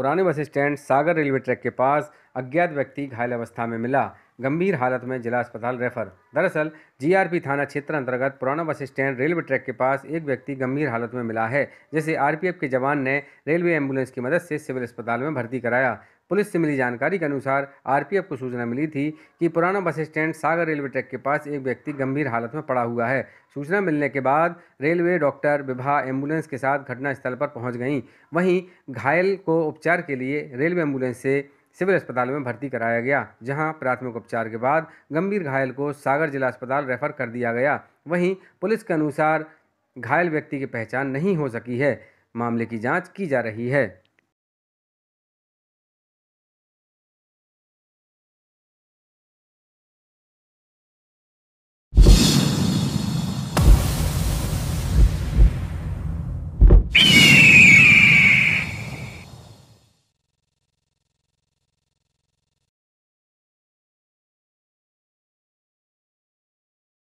पुराने bus stand सागर railway track के पास अज्ञात व्यक्ति घायल अवस्था में मिला गंभीर हालत में जिला अस्पताल रेफर दरअसल जीआरपी थाना क्षेत्र अंतर्गत पुराना बस स्टैंड रेलवे ट्रैक के पास एक व्यक्ति गंभीर हालत में मिला है जिसे आरपीएफ के जवान ने रेलवे एम्बुलेंस की मदद से सिविल अस्पताल में भर्ती कराया पुलिस से मिली जानकारी के अनुसार आरपीएफ को सूचना मिली थी कि पुराना बस स्टैंड सागर रेलवे ट्रैक के पास एक व्यक्ति गंभीर हालत में पड़ा हुआ है सूचना मिलने के बाद रेलवे डॉक्टर विभा एम्बुलेंस के साथ घटनास्थल पर पहुंच गई वहीं घायल को उपचार के लिए रेलवे एम्बुलेंस से सिविल अस्पताल में भर्ती कराया गया जहां प्राथमिक उपचार के बाद गंभीर घायल को सागर जिला अस्पताल रेफर कर दिया गया वहीं पुलिस के अनुसार घायल व्यक्ति की पहचान नहीं हो सकी है मामले की जांच की जा रही है